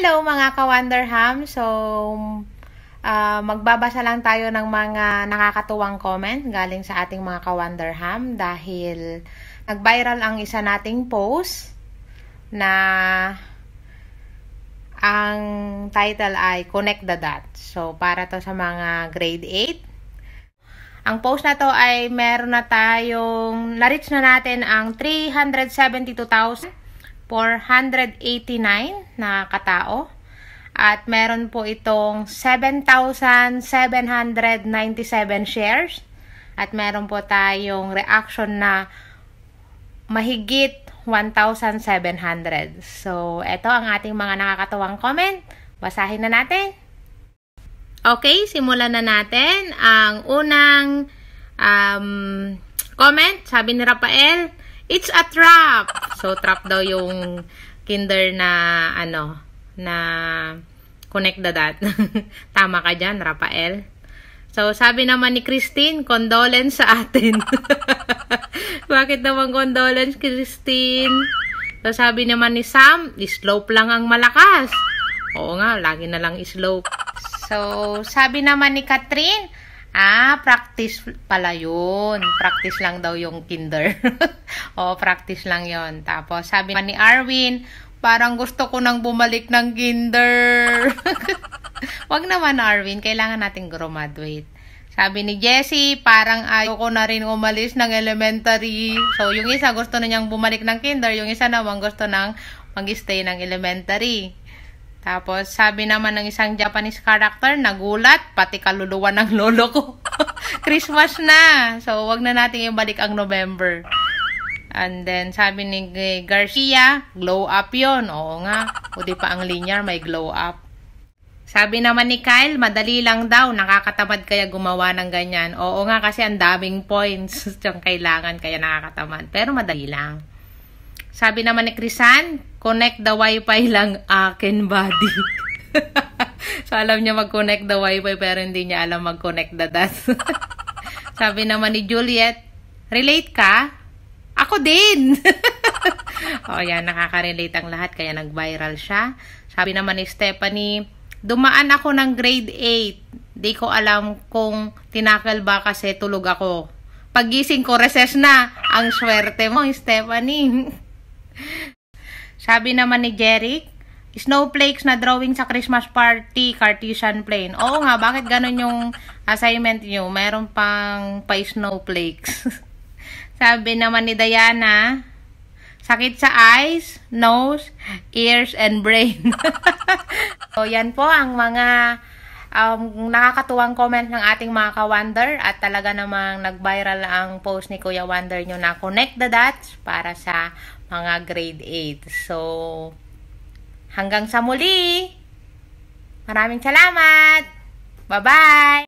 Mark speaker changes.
Speaker 1: Hello mga ka-Wonderham! So, uh, magbabasa lang tayo ng mga nakakatuwang comment galing sa ating mga ka-Wonderham dahil nag-viral ang isa nating post na ang title ay Connect the Dots. So, para to sa mga grade 8. Ang post na to ay meron na tayong, na-reach na natin ang 372,000 489 na katao. At meron po itong 7,797 shares. At meron po tayong reaction na mahigit 1,700. So, ito ang ating mga nakakatawang comment. Basahin na natin. Okay, simulan na natin. Ang unang um, comment, sabi ni Rafael, It's a trap! So, trap daw yung kinder na, ano, na connect the dot. Tama ka diyan, Rafael. So, sabi naman ni Christine, condolence sa atin. Bakit naman condolence, Christine? So, sabi naman ni Sam, slope lang ang malakas. Oo nga, lagi na lang slope. So, sabi naman ni Catherine, Ah, practice pala yun. Practice lang daw yung kinder. o, practice lang yon Tapos, sabi ni Arwin, parang gusto ko nang bumalik ng kinder. Wag naman, Arwin. Kailangan natin graduate. Sabi ni Jessie, parang ayaw ko na rin umalis ng elementary. So, yung isa gusto na niyang bumalik ng kinder, yung isa naman gusto nang mag-stay ng elementary. Tapos, sabi naman ng isang Japanese character, nagulat, pati kaluluwa ng lolo ko. Christmas na! So, wag na natin ibalik ang November. And then, sabi ni Garcia, glow up yon Oo nga. O pa ang linear, may glow up. Sabi naman ni Kyle, madali lang daw, nakakatamad kaya gumawa ng ganyan. Oo nga, kasi ang daming points yung kailangan, kaya nakakatamad. Pero madali lang. Sabi naman ni Crisan, connect the wifi lang akin body. so alam niya mag-connect the wifi pero hindi niya alam mag-connect the dot. Sabi naman ni Juliet, relate ka? Ako din! o oh, yan, nakaka-relate ang lahat kaya nag-viral siya. Sabi naman ni Stephanie, dumaan ako ng grade 8. Di ko alam kung tinakal ba kasi tulog ako. Pagising ko, recess na. Ang swerte mo, Stephanie. Sabi naman ni Jeric, snowflakes na drawing sa Christmas party, Cartesian plane. Oo nga, bakit ganun yung assignment nyo? Meron pang pa-snowflakes. Sabi naman ni Diana, sakit sa eyes, nose, ears, and brain. so, yan po ang mga um, nakakatuwang comment ng ating mga ka-Wonder at talaga namang nag-viral ang post ni Kuya Wonder nyo na connect the dots para sa mga grade 8. So, hanggang sa muli! Maraming salamat! Bye-bye!